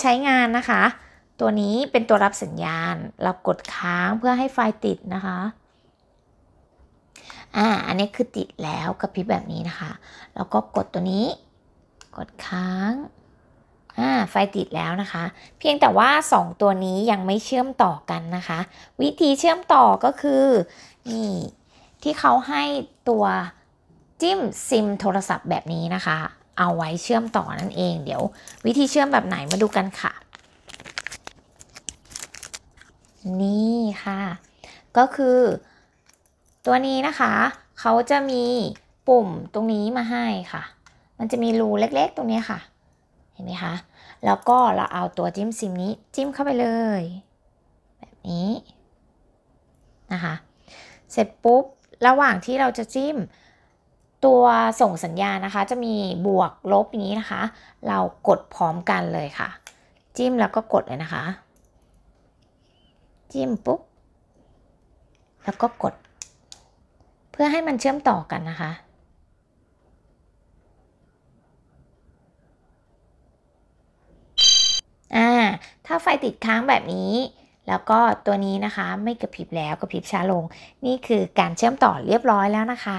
ใช้งานนะคะ ตัวนี้เป็นตัวรับสัญญาณเรากดค้างเพื่อให้ไฟล์ติดนะคะอ่าอันนี้คือติดแล้วกระพริบแบบนี้นะคะแล้วก็กดตัวนี้ กดค้างอ่าไฟติดแล้วนะคะ เพียงแต่ว่า 2 ตัวนี้ยังไม่เชื่อมต่อกันนะคะ วิธีเชื่อมต่อก็คือนี่ที่เขาให้ตัวจิ้มซิมโทรศัพท์แบบนี้นะคะเอาไว้เชื่อมต่อนั่นเองเดี๋ยว วิธีเชื่อมแบบไหนมาดูกันค่ะ นี่ค่ะ ก็คือ ตัวนี้นะคะ เขาจะมีปุ่มตรงนี้มาให้ค่ะ มันจะมีรูเล็กๆตรงนี้ค่ะ เห็นไหมคะ แล้วก็เราเอาตัวจิ้มซิมนี้จิ้มเข้าไปเลย แบบนี้นะคะ เสร็จปุ๊บระหว่างที่เราจะจิ้มตัวส่งสัญญาณนะคะจะมีบวกลบอย่างนี้นะคะ เรากดพร้อมกันเลยค่ะ จิ้มแล้วก็กดเลยนะคะ จิ้มปุ๊บ แล้วก็กด เพื่อให้มันเชื่อมต่อกันนะคะอ่าถ้าไฟติดค้างแบบนี้ แล้วก็ตัวนี้นะคะไม่กระพริบแล้วกระพริบช้าลง นี่คือการเชื่อมต่อเรียบร้อยแล้วนะคะ